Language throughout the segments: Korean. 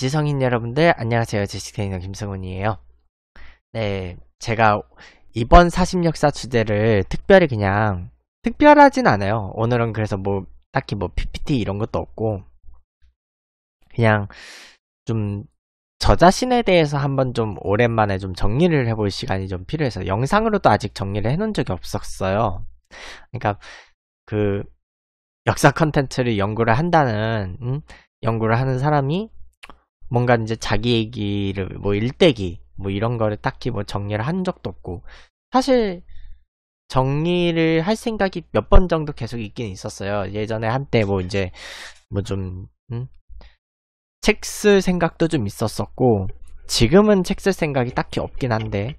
지성인 여러분들 안녕하세요 제시테이너 김성훈이에요 네 제가 이번 4 0역사 주제를 특별히 그냥 특별하진 않아요 오늘은 그래서 뭐 딱히 뭐 ppt 이런 것도 없고 그냥 좀 저 자신에 대해서 한번 좀 오랜만에 좀 정리를 해볼 시간이 좀 필요해서 영상으로도 아직 정리를 해놓은 적이 없었어요 그러니까 그 역사 컨텐츠를 연구를 한다는 음? 연구를 하는 사람이 뭔가 이제 자기 얘기를 뭐 일대기 뭐 이런 거를 딱히 뭐 정리를 한 적도 없고 사실 정리를 할 생각이 몇 번 정도 계속 있긴 있었어요. 예전에 한때 뭐 이제 뭐좀 음? 책쓸 생각도 좀 있었었고 지금은 책 쓸 생각이 딱히 없긴 한데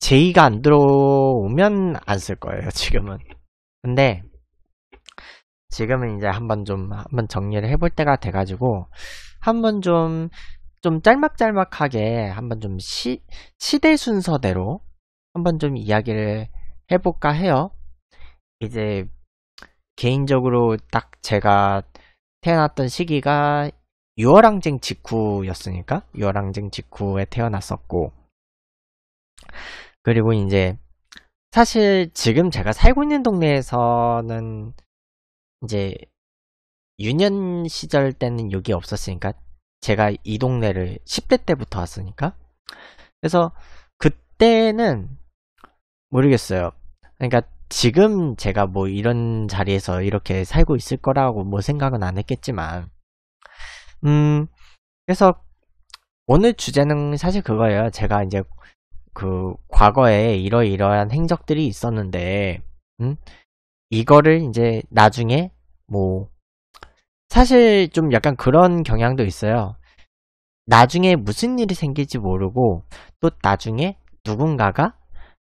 제의가 안 들어오면 안 쓸 거예요. 지금은. 근데 지금은 이제 한번 좀 한번 정리를 해볼 때가 돼가지고 한번 좀, 좀 짤막짤막하게 한번 좀 시, 시대 순서대로 한번 좀 이야기를 해볼까 해요. 이제 개인적으로 딱 제가 태어났던 시기가 6월항쟁 직후였으니까 6월항쟁 직후에 태어났었고 그리고 이제 사실 지금 제가 살고 있는 동네에서는 이제 유년 시절 때는 여기 없었으니까 제가 이 동네를 10대 때부터 왔으니까 그래서 그때는 모르겠어요. 그러니까 지금 제가 뭐 이런 자리에서 이렇게 살고 있을 거라고 뭐 생각은 안 했겠지만 음 그래서 오늘 주제는 사실 그거예요. 제가 이제 그 과거에 이러이러한 행적들이 있었는데 음 이거를 이제 나중에 뭐 사실 좀 약간 그런 경향도 있어요. 나중에 무슨 일이 생길지 모르고 또 나중에 누군가가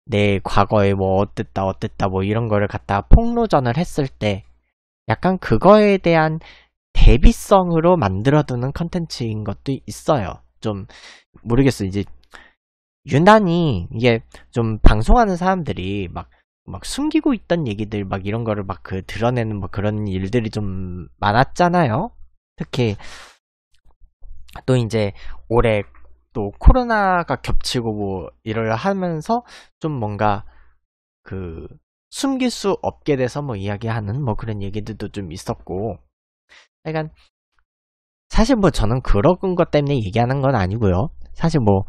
내 과거에 뭐 어땠다 어땠다 뭐 이런 거를 갖다 폭로전을 했을 때 약간 그거에 대한 대비성으로 만들어두는 컨텐츠인 것도 있어요. 좀 모르겠어 이제 유난히 이게 좀 방송하는 사람들이 막막 숨기고 있던 얘기들 막 이런 거를 막 그 드러내는 뭐 그런 일들이 좀 많았잖아요. 특히 또 이제 올해 또 코로나가 겹치고 뭐 이를 하면서 좀 뭔가 그 숨길 수 없게 돼서 뭐 이야기하는 뭐 그런 얘기들도 좀 있었고 약간 사실 뭐 저는 그런 것 때문에 얘기하는 건 아니고요. 사실 뭐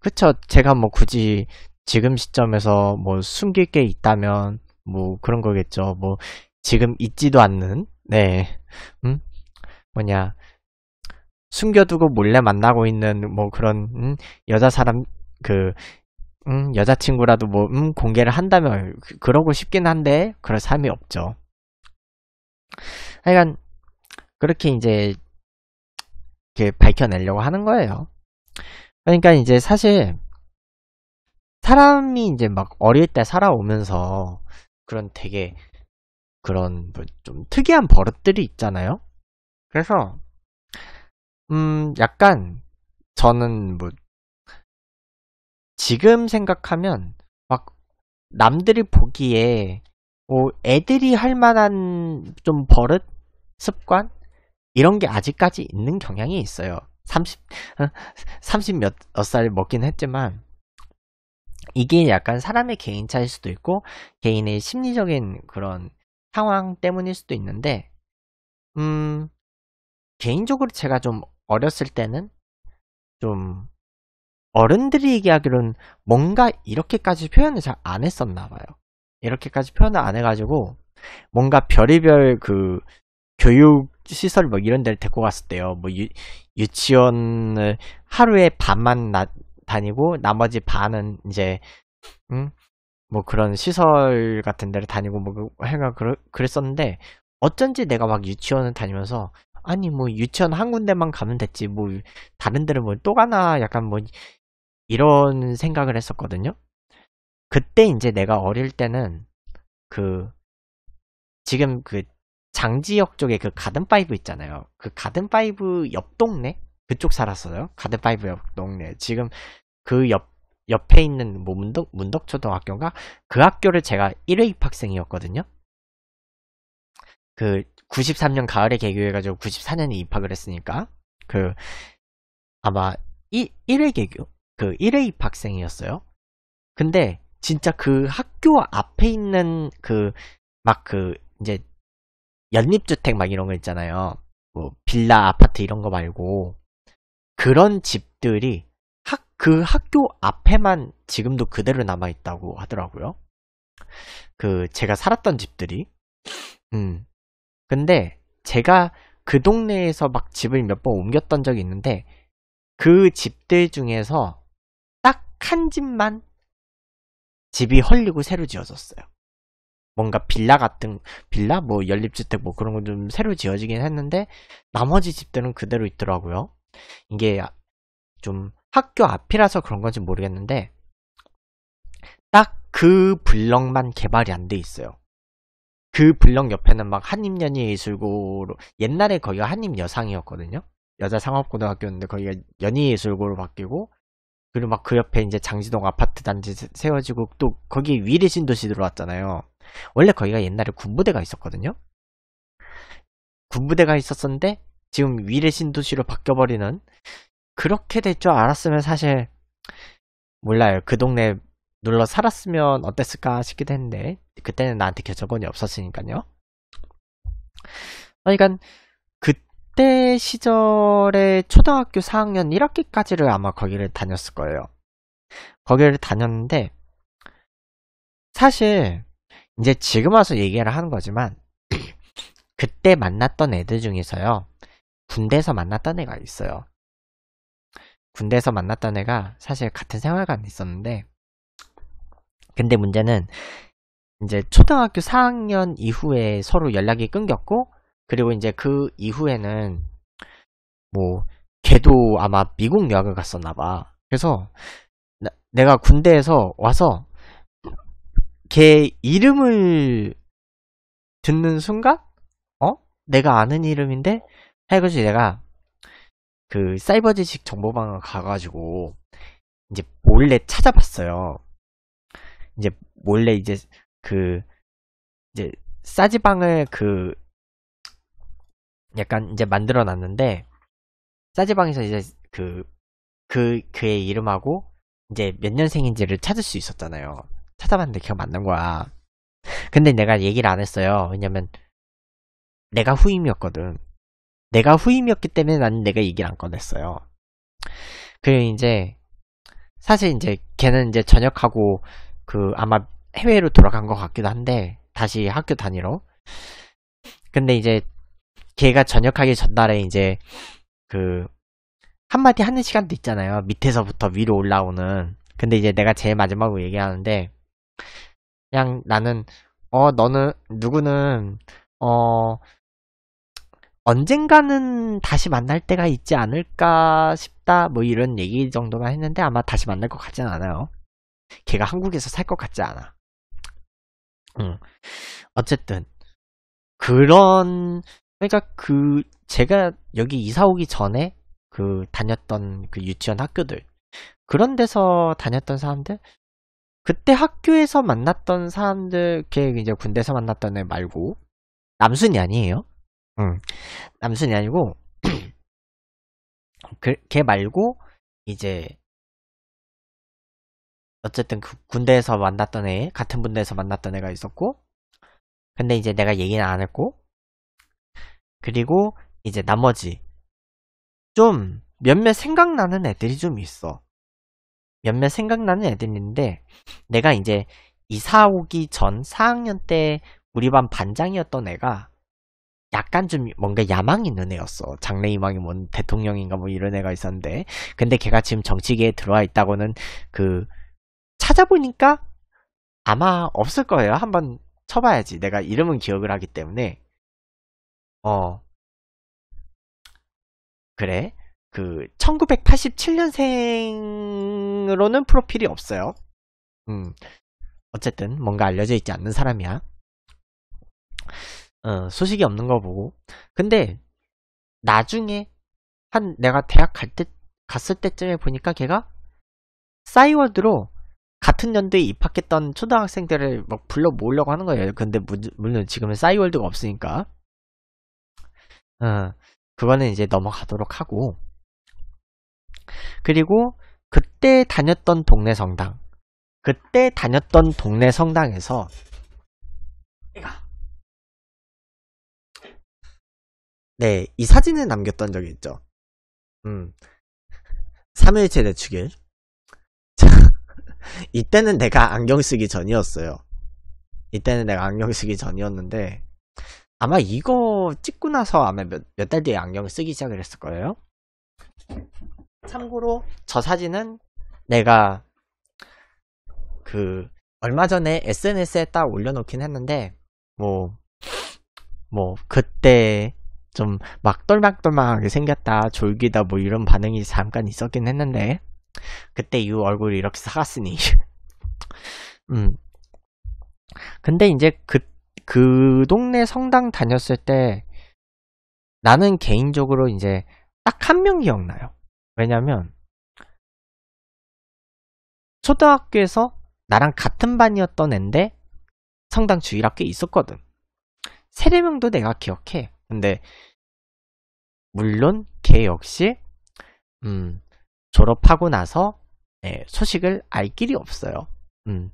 그쵸 제가 뭐 굳이 지금 시점에서 뭐 숨길 게 있다면 뭐 그런 거겠죠. 뭐 지금 있지도 않는 네, 음 뭐냐 숨겨두고 몰래 만나고 있는 뭐 그런 음, 여자 사람 그 음, 여자친구라도 뭐 음, 공개를 한다면 그, 그러고 싶긴 한데 그럴 삶이 없죠. 하여간 그렇게 이제 이렇게 밝혀내려고 하는 거예요. 그러니까 이제 사실 사람이 이제 막 어릴 때 살아오면서 그런 되게 그런 뭐 좀 특이한 버릇들이 있잖아요. 그래서 음 약간 저는 뭐 지금 생각하면 막 남들이 보기에 뭐 애들이 할 만한 좀 버릇 습관 이런 게 아직까지 있는 경향이 있어요. 30 30몇 살 먹긴 했지만 이게 약간 사람의 개인차일 수도 있고 개인의 심리적인 그런 상황 때문일 수도 있는데 음 개인적으로 제가 좀 어렸을 때는 좀 어른들이 얘기하기로는 뭔가 이렇게까지 표현을 잘 안 했었나 봐요. 이렇게까지 표현을 안 해가지고 뭔가 별의별 그 교육 시설 뭐 이런 데를 데리고 갔을 때요. 뭐 유, 유치원을 하루에 반만 나, 다니고 나머지 반은 이제 음? 뭐 그런 시설 같은 데를 다니고 뭐 그 해가 그랬었는데 어쩐지 내가 막 유치원을 다니면서 아니 뭐 유치원 한 군데만 가면 됐지 뭐 다른 데를 뭐 또 가나 약간 뭐 이런 생각을 했었거든요. 그때 이제 내가 어릴 때는 그 지금 그 장지역 쪽에 그 가든 파이브 있잖아요. 그 가든 파이브 옆 동네 그쪽 살았어요. 가든파이브 동네. 지금 그 옆, 옆에 있는 뭐 문덕, 문덕초등학교인가? 그 학교를 제가 1회 입학생이었거든요. 그 93년 가을에 개교해가지고 94년에 입학을 했으니까 그 아마 1, 1회 개교? 그 1회 입학생이었어요. 근데 진짜 그 학교 앞에 있는 그 막그 그 이제 연립주택 막 이런 거 있잖아요. 뭐 빌라 아파트 이런 거 말고 그런 집들이 학, 그 학교 앞에만 지금도 그대로 남아있다고 하더라고요. 그, 제가 살았던 집들이. 음. 근데 제가 그 동네에서 막 집을 몇 번 옮겼던 적이 있는데 그 집들 중에서 딱 한 집만 집이 헐리고 새로 지어졌어요. 뭔가 빌라 같은 빌라 뭐 연립주택 뭐 그런 거 좀 새로 지어지긴 했는데 나머지 집들은 그대로 있더라고요. 이게 좀 학교 앞이라서 그런 건지 모르겠는데 딱 그 블럭만 개발이 안 돼 있어요. 그 블럭 옆에는 막한입연희예술고로 옛날에 거기가 한입여상이었거든요 여자 상업고등학교였는데 거기가 연희예술고로 바뀌고 그리고 막 그 옆에 이제 장지동 아파트 단지 세워지고 또 거기 위례 신도시 들어왔잖아요. 원래 거기가 옛날에 군부대가 있었거든요. 군부대가 있었었는데 지금 위례 신도시로 바뀌어버리는 그렇게 될 줄 알았으면 사실 몰라요. 그 동네 눌러 살았으면 어땠을까 싶기도 했는데 그때는 나한테 결정권이 없었으니까요. 아, 그러니까 그때 시절에 초등학교 4학년 1학기까지를 아마 거기를 다녔을 거예요. 거기를 다녔는데 사실 이제 지금 와서 얘기를 하는 거지만 그때 만났던 애들 중에서요. 군대에서 만났던 애가 있어요. 군대에서 만났던 애가 사실 같은 생활관에 있었는데 근데 문제는 이제 초등학교 4학년 이후에 서로 연락이 끊겼고 그리고 이제 그 이후에는 뭐 걔도 아마 미국 유학을 갔었나 봐. 그래서 나, 내가 군대에서 와서 걔 이름을 듣는 순간 어? 내가 아는 이름인데 해가지 내가 그 사이버 지식 정보방을 가가지고 이제 몰래 찾아봤어요. 이제 몰래 이제 그 이제 싸지방을 그 약간 이제 만들어 놨는데 싸지방에서 이제 그 그 그의 이름하고 이제 몇 년생인지를 찾을 수 있었잖아요. 찾아봤는데 기억 안난 거야. 근데 내가 얘기를 안 했어요. 왜냐면 내가 후임이었거든. 내가 후임이었기 때문에 나는 내가 얘기를 안 꺼냈어요. 그리고 이제 사실 이제 걔는 이제 전역하고 그 아마 해외로 돌아간 것 같기도 한데 다시 학교 다니러. 근데 이제 걔가 전역하기 전날에 이제 그 한마디 하는 시간도 있잖아요. 밑에서부터 위로 올라오는. 근데 이제 내가 제일 마지막으로 얘기하는데 그냥 나는 어 너는 누구는 어 언젠가는 다시 만날 때가 있지 않을까 싶다 뭐 이런 얘기 정도만 했는데 아마 다시 만날 것 같진 않아요. 걔가 한국에서 살 것 같지 않아. 응. 어쨌든 그런 그러니까 그 제가 여기 이사 오기 전에 그 다녔던 그 유치원 학교들 그런 데서 다녔던 사람들 그때 학교에서 만났던 사람들 걔 이제 군대에서 만났던 애 말고 남순이 아니에요. 남순이 아니고 그, 걔 말고 이제 어쨌든 그 군대에서 만났던 애 같은 군대에서 만났던 애가 있었고 근데 이제 내가 얘기는 안 했고 그리고 이제 나머지 좀 몇몇 생각나는 애들이 좀 있어 몇몇 생각나는 애들인데 내가 이제 이사 오기 전 4학년 때 우리 반 반장이었던 애가 약간 좀 뭔가 야망 있는 애였어. 장래희망이 뭔 대통령인가 뭐 이런 애가 있었는데. 근데 걔가 지금 정치계에 들어와 있다고는 그, 찾아보니까 아마 없을 거예요. 한번 쳐봐야지. 내가 이름은 기억을 하기 때문에. 어. 그래. 그, 1987년생으로는 프로필이 없어요. 음. 어쨌든, 뭔가 알려져 있지 않는 사람이야. 어, 소식이 없는 거 보고. 근데 나중에 한 내가 대학 갈 때 갔을 때쯤에 보니까 걔가 싸이월드로 같은 연도에 입학했던 초등학생들을 막 불러 모으려고 하는 거예요. 근데 물론 지금은 싸이월드가 없으니까. 어, 그거는 이제 넘어가도록 하고. 그리고 그때 다녔던 동네 성당. 그때 다녔던 동네 성당에서 내가 네, 이 사진을 남겼던 적이 있죠. 음. 3일째 내축일. 이때는 내가 안경 쓰기 전이었어요. 이때는 내가 안경 쓰기 전이었는데, 아마 이거 찍고 나서 아마 몇, 몇달 뒤에 안경 을 쓰기 시작을 했을 거예요. 참고로 저 사진은 내가 그 얼마 전에 SNS에 딱 올려놓긴 했는데, 뭐, 뭐, 그때 좀 막돌막돌막하게 생겼다, 졸기다 뭐 이런 반응이 잠깐 있었긴 했는데 그때 이후 얼굴이 이렇게 사갔으니 음. 근데 이제 그, 그 동네 성당 다녔을 때 나는 개인적으로 이제 딱 한 명 기억나요. 왜냐면 초등학교에서 나랑 같은 반이었던 앤데 성당 주일학교에 있었거든. 세례명도 내가 기억해. 근데 물론 걔 역시 음, 졸업하고 나서 예, 소식을 알 길이 없어요. 음,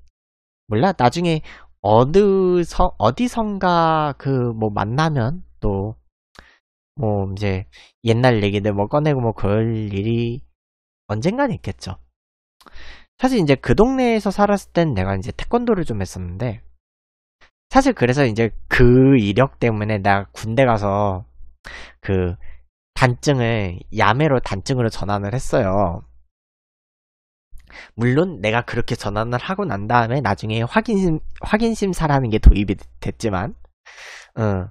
몰라 나중에 어디서 어디선가 그 뭐 만나면 또 뭐 이제 옛날 얘기들 뭐 꺼내고 뭐 그럴 일이 언젠간 있겠죠. 사실 이제 그 동네에서 살았을 땐 내가 이제 태권도를 좀 했었는데 사실 그래서 이제 그 이력 때문에 나 군대 가서 그 단증을 야매로 단증으로 전환을 했어요. 물론 내가 그렇게 전환을 하고 난 다음에 나중에 확인심, 확인심사라는 게 도입이 됐지만, 어,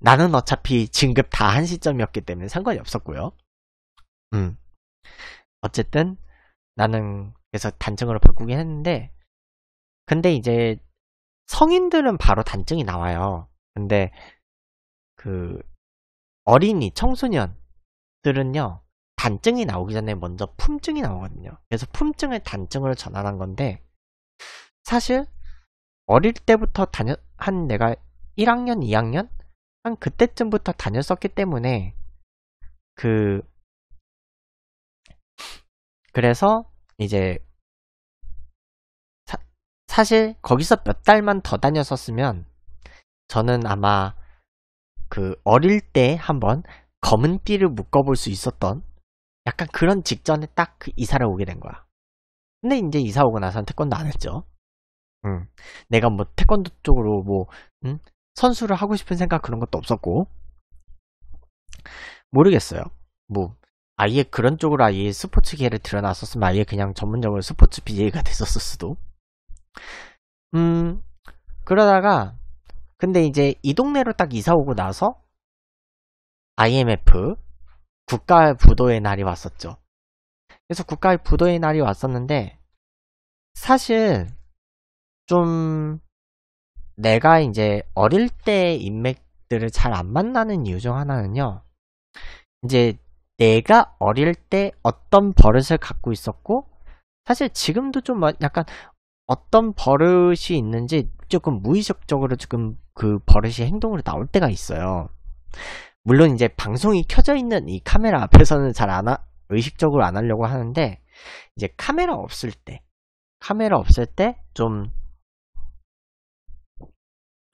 나는 어차피 진급 다 한 시점이었기 때문에 상관이 없었고요. 음. 어쨌든 나는 그래서 단증으로 바꾸긴 했는데, 근데 이제 성인들은 바로 단증이 나와요. 근데 그 어린이 청소년들은요 단증이 나오기 전에 먼저 품증이 나오거든요. 그래서 품증을 단증으로 전환한 건데 사실 어릴 때부터 다녔 한 내가 1학년, 2학년 한 그때쯤부터 다녔었기 때문에 그 그래서 이제 사실 거기서 몇 달만 더 다녔었으면 저는 아마 그 어릴 때 한번 검은 띠를 묶어볼 수 있었던 약간 그런 직전에 딱그 이사를 오게 된 거야. 근데 이제 이사 오고 나서는 태권도 안 했죠. 응. 내가 뭐 태권도 쪽으로 뭐 응? 선수를 하고 싶은 생각 그런 것도 없었고 모르겠어요. 뭐 아예 그런 쪽으로 아예 스포츠계를 드러났었으면 아예 그냥 전문적으로 스포츠 BJ가 됐었을 수도. 음, 그러다가, 근데 이제 이 동네로 딱 이사 오고 나서, IMF, 국가 부도의 날이 왔었죠. 그래서 국가 부도의 날이 왔었는데, 사실, 좀, 내가 이제 어릴 때 인맥들을 잘 안 만나는 이유 중 하나는요, 이제 내가 어릴 때 어떤 버릇을 갖고 있었고, 사실 지금도 좀 뭐 약간 어떤 버릇이 있는지 조금 무의식적으로 지금 그 버릇이 행동으로 나올 때가 있어요. 물론 이제 방송이 켜져 있는 이 카메라 앞에서는 잘안 의식적으로 안 하려고 하는데 이제 카메라 없을 때 카메라 없을 때 좀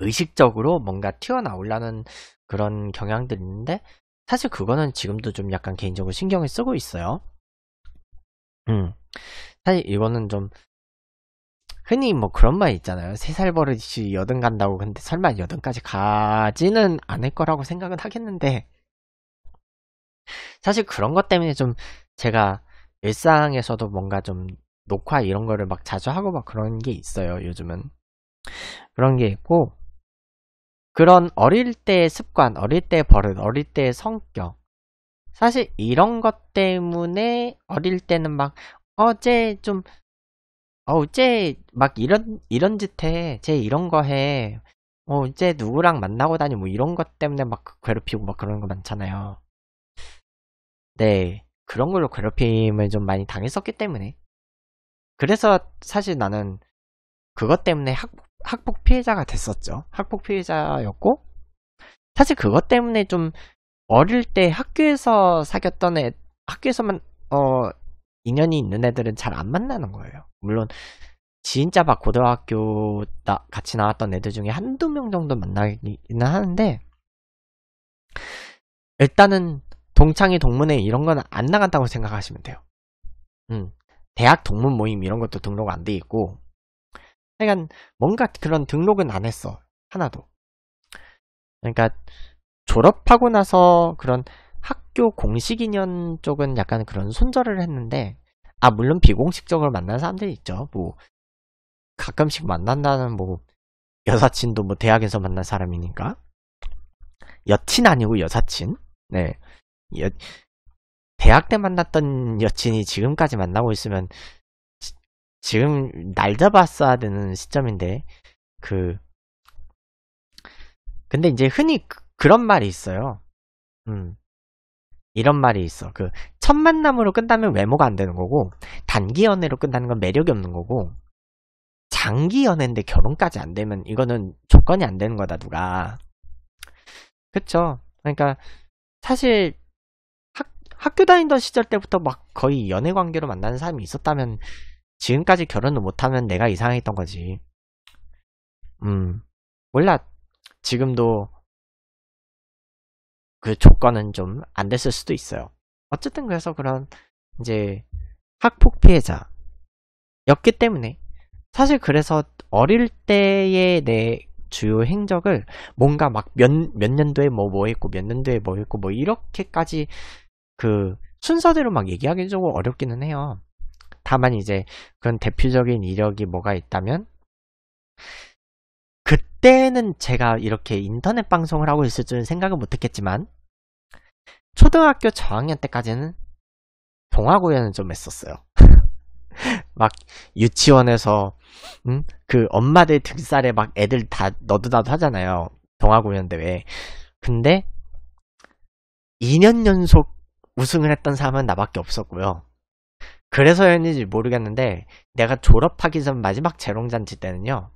의식적으로 뭔가 튀어나올라는 그런 경향들이 있는데 사실 그거는 지금도 좀 약간 개인적으로 신경을 쓰고 있어요. 음. 사실 이거는 좀 흔히 뭐 그런 말 있잖아요. 세 살 버릇이 여든 간다고. 근데 설마 여든까지 가지는 않을 거라고 생각은 하겠는데. 사실 그런 것 때문에 좀 제가 일상에서도 뭔가 좀 녹화 이런 거를 막 자주 하고 막 그런 게 있어요. 요즘은. 그런 게 있고. 그런 어릴 때의 습관, 어릴 때의 버릇, 어릴 때의 성격. 사실 이런 것 때문에 어릴 때는 막 어제 좀 어우 쟤막 이런 이런 짓해쟤 이런 거해 어, 이제 누구랑 만나고 다니 뭐 이런 것 때문에 막 그 괴롭히고 막 그런 거 많잖아요. 네, 그런 걸로 괴롭힘을 좀 많이 당했었기 때문에. 그래서 사실 나는 그것 때문에 학폭, 학폭 피해자가 됐었죠. 학폭 피해자였고, 사실 그것 때문에 좀 어릴 때 학교에서 사귀었던 애, 학교에서만, 어, 인연이 있는 애들은 잘 안 만나는 거예요. 물론 진짜 막 고등학교 나, 같이 나왔던 애들 중에 한두 명 정도 만나기는 하는데 일단은 동창회 동문회 이런 건 안 나간다고 생각하시면 돼요. 음, 대학 동문 모임 이런 것도 등록 안 돼 있고 하여간 그러니까 뭔가 그런 등록은 안 했어 하나도 그러니까 졸업하고 나서 그런 학교 공식 인연 쪽은 약간 그런 손절을 했는데 아 물론 비공식적으로 만난 사람들이 있죠. 뭐 가끔씩 만난다는 뭐 여사친도 뭐 대학에서 만난 사람이니까 여친 아니고 여사친 네 여, 대학 때 만났던 여친이 지금까지 만나고 있으면 지, 금날 잡았어야 되는 시점인데 그 근데 이제 흔히 그, 그런 말이 있어요. 음 이런 말이 있어. 그 첫 만남으로 끝나면 외모가 안 되는 거고 단기 연애로 끝나는 건 매력이 없는 거고 장기 연애인데 결혼까지 안 되면 이거는 조건이 안 되는 거다 누가. 그쵸? 그러니까 사실 학, 학교 다니던 시절 때부터 막 거의 연애 관계로 만나는 사람이 있었다면 지금까지 결혼을 못하면 내가 이상했던 거지. 음, 몰라. 지금도 그 조건은 좀 안 됐을 수도 있어요. 어쨌든 그래서 그런 이제 학폭 피해자였기 때문에 사실 그래서 어릴 때의 내 주요 행적을 뭔가 막 몇 몇 년도에 뭐뭐 뭐 했고 몇 년도에 뭐 했고 뭐 이렇게까지 그 순서대로 막 얘기하기 좀 어렵기는 해요. 다만 이제 그런 대표적인 이력이 뭐가 있다면 그때는 제가 이렇게 인터넷 방송을 하고 있을 줄은 생각은 못했겠지만 초등학교 저학년 때까지는 동화구연을 좀 했었어요. 막 유치원에서 음? 그 엄마들 등살에 막 애들 다 너도나도 하잖아요. 동화구연 대회. 근데 2년 연속 우승을 했던 사람은 나밖에 없었고요. 그래서였는지 모르겠는데 내가 졸업하기 전 마지막 재롱잔치 때는요.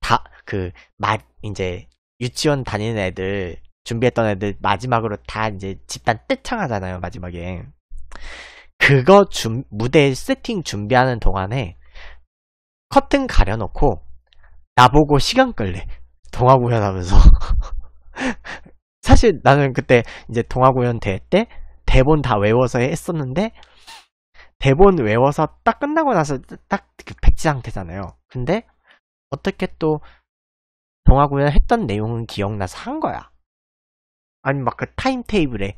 다, 그, 마, 이제, 유치원 다니는 애들, 준비했던 애들 마지막으로 다 이제 집단 떼창하잖아요, 마지막에. 그거 준, 무대 세팅 준비하는 동안에 커튼 가려놓고 나보고 시간 끌래. 동화 구현하면서. 사실 나는 그때 이제 동화 구현 대때 대본 다 외워서 했었는데 대본 외워서 딱 끝나고 나서 딱 그 백지 상태잖아요. 근데 어떻게 또 동화구연 했던 내용은 기억나서 한 거야. 아니 막 그 타임 테이블에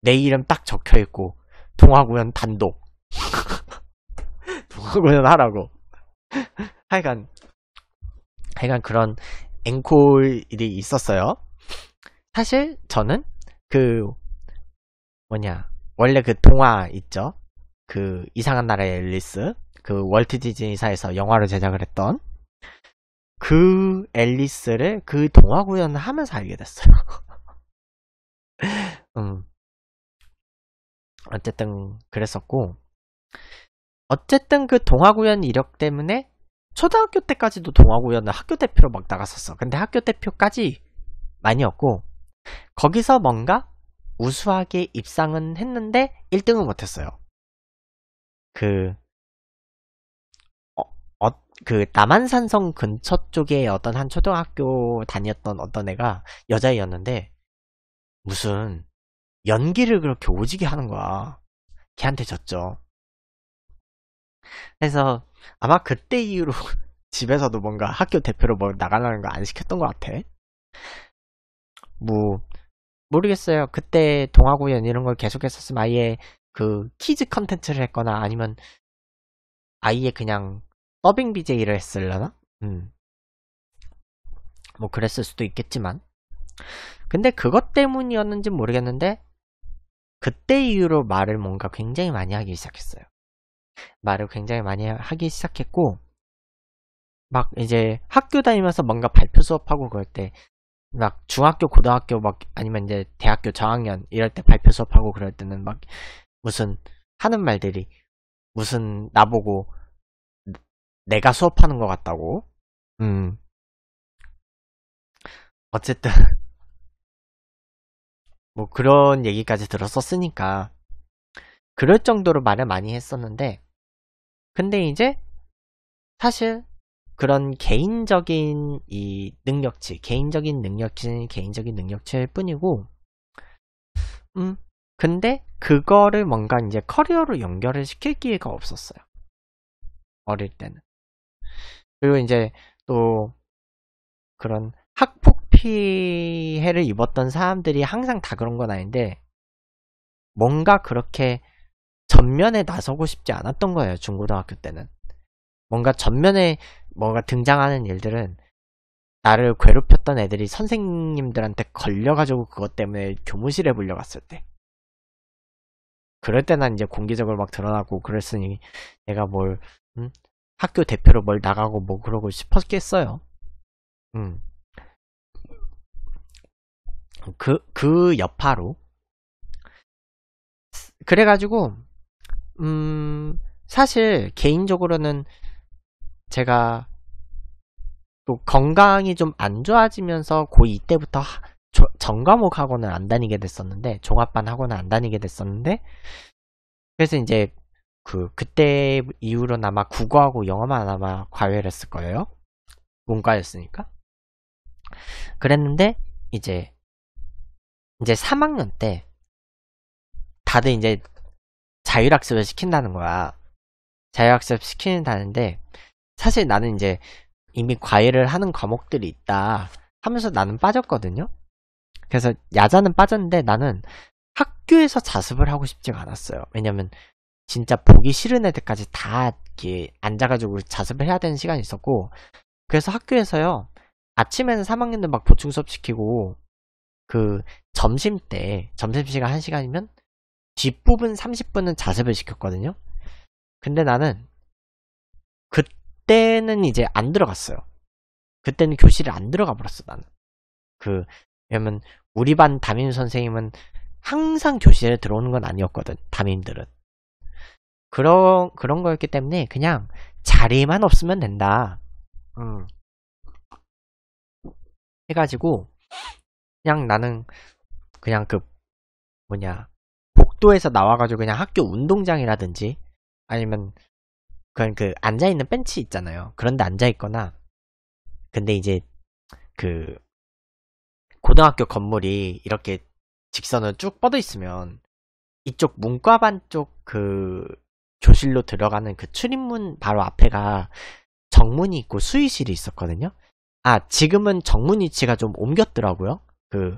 내 이름 딱 적혀 있고 동화구연 단독 동화구연 하라고. 하여간 하여간 그런 앵콜이 있었어요. 사실 저는 그 뭐냐 원래 그 동화 있죠. 그 이상한 나라의 앨리스 그 월트 디즈니사에서 영화로 제작을 했던 그 앨리스를 그 동화 구연을 하면서 알게 됐어요. 음. 어쨌든 그랬었고 어쨌든 그 동화 구연 이력 때문에 초등학교 때까지도 동화 구연을 학교 대표로 막 나갔었어. 근데 학교 대표까지 많이 없고 거기서 뭔가 우수하게 입상은 했는데 1등은 못했어요. 그그 남한산성 근처 쪽에 어떤 한 초등학교 다녔던 어떤 애가 여자애였는데 무슨 연기를 그렇게 오지게 하는 거야. 걔한테 졌죠. 그래서 아마 그때 이후로 집에서도 뭔가 학교 대표로 뭐 나가라는 거 안 시켰던 것 같아. 뭐 모르겠어요. 그때 동화구연 이런 걸 계속했었으면 아예 그 키즈 컨텐츠를 했거나 아니면 아예 그냥 서빙 BJ를 했을려나 음. 뭐 그랬을 수도 있겠지만 근데 그것 때문이었는지 모르겠는데 그때 이후로 말을 뭔가 굉장히 많이 하기 시작했어요. 말을 굉장히 많이 하기 시작했고 막 이제 학교 다니면서 뭔가 발표 수업하고 그럴 때 막 중학교 고등학교 막 아니면 이제 대학교 저학년 이럴 때 발표 수업하고 그럴 때는 막 무슨 하는 말들이 무슨 나보고 내가 수업하는 것 같다고. 음. 어쨌든 뭐 그런 얘기까지 들었었으니까 그럴 정도로 말을 많이 했었는데 근데 이제 사실 그런 개인적인 이 능력치, 개인적인 능력치는 개인적인 능력치일 뿐이고, 음, 근데 그거를 뭔가 이제 커리어로 연결을 시킬 기회가 없었어요. 어릴 때는. 그리고 이제 또 그런 학폭 피해를 입었던 사람들이 항상 다 그런 건 아닌데 뭔가 그렇게 전면에 나서고 싶지 않았던 거예요 중고등학교 때는 뭔가 전면에 뭐가 등장하는 일들은 나를 괴롭혔던 애들이 선생님들한테 걸려가지고 그것 때문에 교무실에 불려갔을 때 그럴 때 난 이제 공개적으로 막 드러나고 그랬으니 내가 뭘 음? 학교 대표로 뭘 나가고 뭐 그러고 싶었겠어요. 음. 그, 그 여파로. 그래가지고, 음, 사실 개인적으로는 제가 또 건강이 좀 안 좋아지면서 고이 때부터 전과목 학원을 안 다니게 됐었는데, 종합반 학원을 안 다니게 됐었는데, 그래서 이제 그 그때 이후로는 아마 국어하고 영어만 아마 과외를 했을 거예요. 문과였으니까. 그랬는데 이제 이제 3학년 때 다들 이제 자율학습을 시킨다는 거야. 자율학습 시킨다는데 사실 나는 이제 이미 과외를 하는 과목들이 있다 하면서 나는 빠졌거든요. 그래서 야자는 빠졌는데 나는 학교에서 자습을 하고 싶지가 않았어요. 왜냐면 진짜 보기 싫은 애들까지 다 이렇게 앉아가지고 자습을 해야 되는 시간이 있었고 그래서 학교에서요 아침에는 3학년들 막 보충 수업 시키고 그 점심 때 점심 시간 1 시간이면 뒷부분 30분은 자습을 시켰거든요. 근데 나는 그때는 이제 안 들어갔어요. 그때는 교실을 안 들어가 버렸어 나는. 그 왜냐면 우리 반 담임 선생님은 항상 교실에 들어오는 건 아니었거든 담임들은 그런 그런 거였기 때문에 그냥 자리만 없으면 된다. 음. 해가지고 그냥 나는 그냥 그 뭐냐 복도에서 나와가지고 그냥 학교 운동장이라든지 아니면 그냥 그 앉아 있는 벤치 있잖아요. 그런데 앉아 있거나 근데 이제 그 고등학교 건물이 이렇게 직선으로 쭉 뻗어 있으면 이쪽 문과반 쪽그 교실로 들어가는 그 출입문 바로 앞에가 정문이 있고 수의실이 있었거든요. 아, 지금은 정문 위치가 좀 옮겼더라고요. 그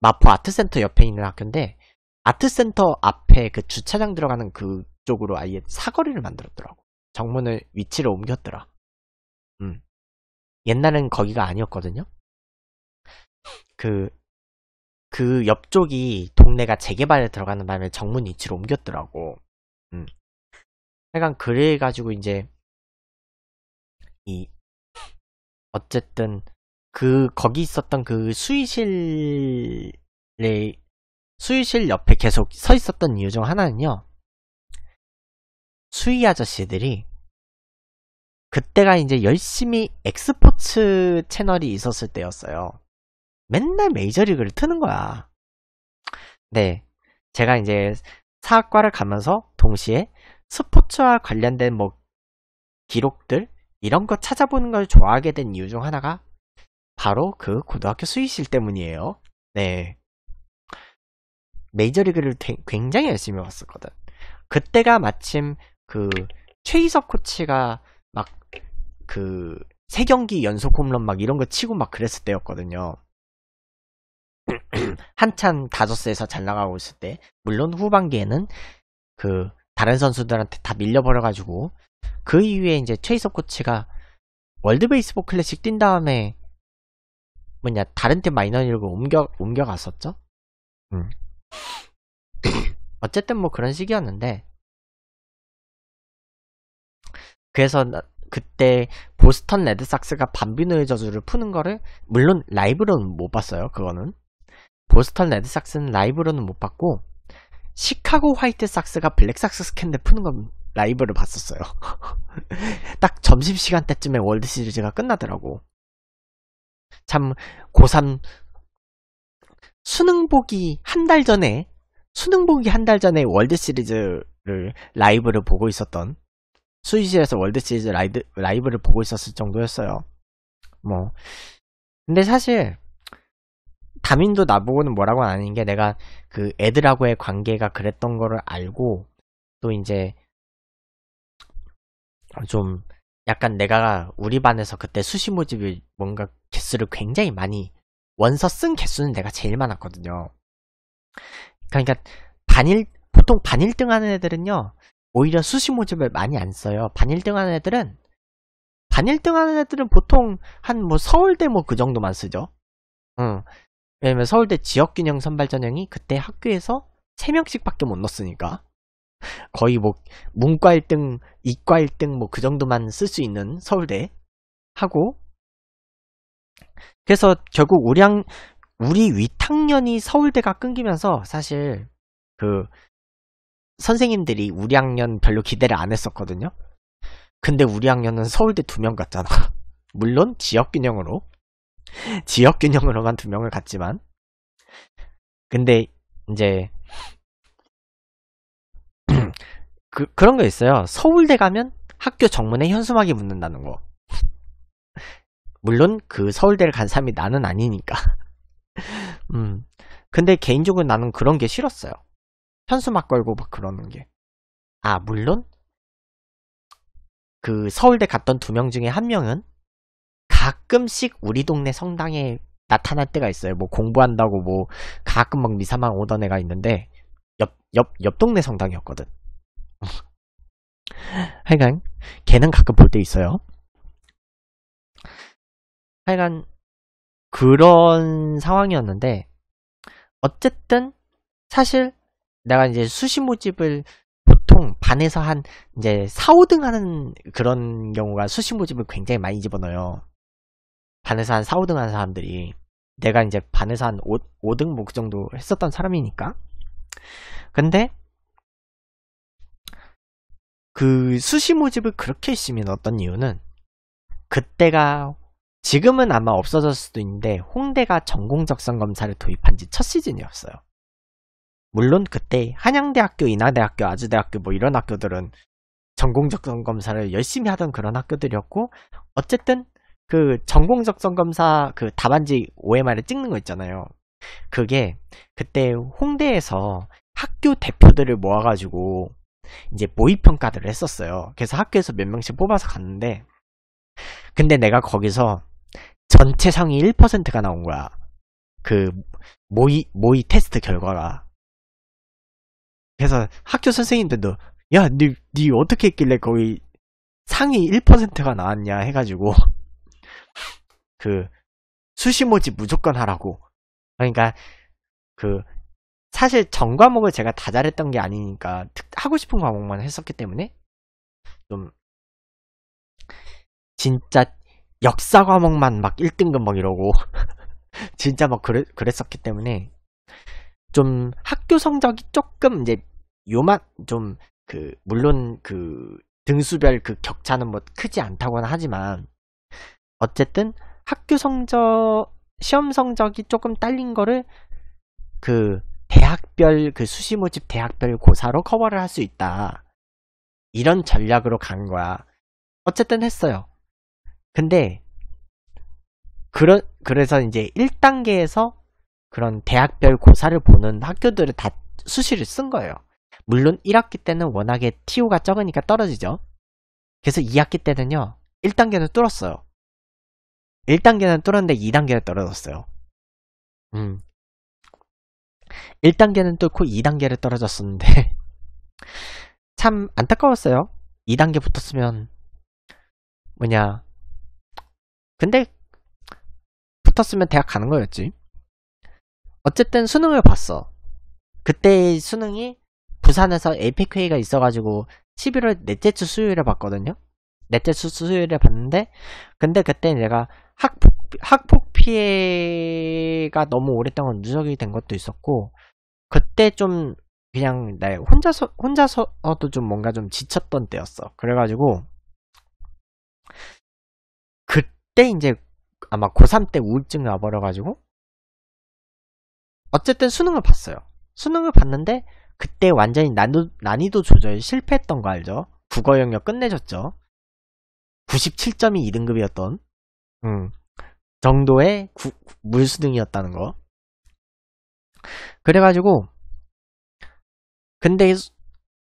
마포 아트센터 옆에 있는 학교인데 아트센터 앞에 그 주차장 들어가는 그쪽으로 아예 사거리를 만들었더라고. 정문을 위치를 옮겼더라. 음. 옛날엔 거기가 아니었거든요. 그, 그 옆쪽이 동네가 재개발에 들어가는 바람에 정문 위치로 옮겼더라고. 음. 하여간 그래 가지고 이제 이 어쨌든 그 거기 있었던 그 수의실에 수의실 옆에 계속 서 있었던 이유 중 하나는요. 수의 아저씨들이 그때가 이제 열심히 엑스포츠 채널이 있었을 때였어요. 맨날 메이저리그를 트는 거야. 네. 제가 이제 사학과를 가면서 동시에 스포츠와 관련된 뭐 기록들 이런 거 찾아보는 걸 좋아하게 된 이유 중 하나가 바로 그 고등학교 수의실 때문이에요. 네. 메이저리그를 굉장히 열심히 봤었거든. 그때가 마침 그최희석 코치가 막 그 세 경기 연속 홈런 막 이런 거 치고 막 그랬을 때였거든요. 한참 다저스에서 잘 나가고 있을 때 물론 후반기에는 그 다른 선수들한테 다 밀려버려가지고 그 이후에 이제 최이섭 코치가 월드 베이스볼 클래식 뛴 다음에 뭐냐 다른 팀 마이너 리그 옮겨 옮겨갔었죠. 음. 어쨌든 뭐 그런 시기였는데 그래서 나, 그때 보스턴 레드삭스가 반비노의 저주를 푸는 거를 물론 라이브로는 못 봤어요. 그거는 보스턴 레드삭스는 라이브로는 못 봤고 시카고 화이트삭스가 블랙삭스 스캔들 푸는 건 라이브를 봤었어요. 딱 점심시간 때쯤에 월드 시리즈가 끝나더라고. 참 고3 수능 보기 한 달 전에 수능 보기 한 달 전에 월드 시리즈를 라이브를 보고 있었던 수의실에서 월드 시리즈 라이드, 라이브를 보고 있었을 정도였어요. 뭐 근데 사실 담임도 나보고는 뭐라고 안 하는 게 내가 그 애들하고의 관계가 그랬던 거를 알고 또 이제 좀 약간 내가 우리 반에서 그때 수시 모집을 뭔가 개수를 굉장히 많이 원서 쓴 개수는 내가 제일 많았거든요. 그러니까 반일 보통 반일등 하는 애들은요 오히려 수시 모집을 많이 안 써요. 반일등 하는 애들은 반일등 하는 애들은 보통 한 뭐 서울대 뭐 그 정도만 쓰죠. 응. 왜냐면 서울대 지역균형 선발전형이 그때 학교에서 3명씩밖에 못 넣었으니까 거의 뭐 문과 1등, 이과 1등 뭐 그 정도만 쓸 수 있는 서울대 하고 그래서 결국 우리 학, 우리 위탁년이 서울대가 끊기면서 사실 그 선생님들이 우리 학년 별로 기대를 안 했었거든요. 근데 우리 학년은 서울대 2명 갔잖아. 물론 지역 균형으로. 지역균형으로만 두 명을 갔지만 근데 이제 그, 그런 거 있어요. 서울대 가면 학교 정문에 현수막이 붙는다는 거. 물론 그 서울대를 간 사람이 나는 아니니까. 음. 근데 개인적으로 나는 그런 게 싫었어요. 현수막 걸고 막 그러는 게. 아, 물론 그 서울대 갔던 두 명 중에 한 명은 가끔씩 우리 동네 성당에 나타날 때가 있어요. 뭐 공부한다고 뭐 가끔 막 미사만 오던 애가 있는데 옆 옆 옆 동네 성당이었거든. 하여간 걔는 가끔 볼 때 있어요. 하여간 그런 상황이었는데 어쨌든 사실 내가 이제 수시 모집을 보통 반에서 한 이제 4, 5등 하는 그런 경우가 수시 모집을 굉장히 많이 집어넣어요. 반에서 한 4, 5등 한 사람들이 내가 이제 반에서 한 5, 5등 목 정도 했었던 사람이니까 근데 그 수시 모집을 그렇게 열심히 넣었던 이유는 그때가 지금은 아마 없어졌을 수도 있는데 홍대가 전공적성 검사를 도입한 지 첫 시즌이었어요. 물론 그때 한양대학교, 인하대학교, 아주대학교 뭐 이런 학교들은 전공적성 검사를 열심히 하던 그런 학교들이었고 어쨌든 그 전공 적성 검사 그 답안지 OMR을 찍는 거 있잖아요. 그게 그때 홍대에서 학교 대표들을 모아가지고 이제 모의 평가들을 했었어요. 그래서 학교에서 몇 명씩 뽑아서 갔는데 근데 내가 거기서 전체 상위 1%가 나온 거야. 그 모의 모의 테스트 결과가. 그래서 학교 선생님들도 야, 니, 니 어떻게 했길래 거기 상위 1%가 나왔냐 해가지고 그 수시모집 무조건 하라고. 그러니까 그 사실 전 과목을 제가 다 잘했던 게 아니니까 하고 싶은 과목만 했었기 때문에 좀 진짜 역사 과목만 막 1등급 막 이러고 진짜 막 그래, 그랬었기 때문에 좀 학교 성적이 조금 이제 요만 좀 그 물론 그 등수별 그 격차는 뭐 크지 않다고는 하지만 어쨌든 학교 성적, 시험 성적이 조금 딸린 거를 그 대학별, 그 수시 모집 대학별 고사로 커버를 할 수 있다. 이런 전략으로 간 거야. 어쨌든 했어요. 근데, 그러, 그래서 이제 1단계에서 그런 대학별 고사를 보는 학교들을 다 수시를 쓴 거예요. 물론 1학기 때는 워낙에 TO가 적으니까 떨어지죠. 그래서 2학기 때는요, 1단계는 뚫었어요. 1단계는 뚫었는데 2단계는 떨어졌어요. 음. 1단계는 뚫고 2단계를 떨어졌었는데 참 안타까웠어요. 2단계 붙었으면 뭐냐 근데 붙었으면 대학 가는 거였지. 어쨌든 수능을 봤어. 그때 수능이 부산에서 APQA가 있어가지고 11월 넷째 주 수요일에 봤거든요. 넷째 주 수요일에 봤는데 근데 그때 내가 학폭, 학폭 피해가 너무 오랫동안 누적이 된 것도 있었고, 그때 좀 그냥 나 혼자서, 혼자서도 좀 뭔가 좀 지쳤던 때였어. 그래가지고, 그때 이제 아마 고3 때 우울증 나버려가지고, 어쨌든 수능을 봤어요. 수능을 봤는데, 그때 완전히 난도, 난이도 조절 실패했던 거 알죠? 국어 영역 끝내줬죠? 9 7 2등급이었던 음, 정도의 구, 물수등이었다는 거. 그래가지고 근데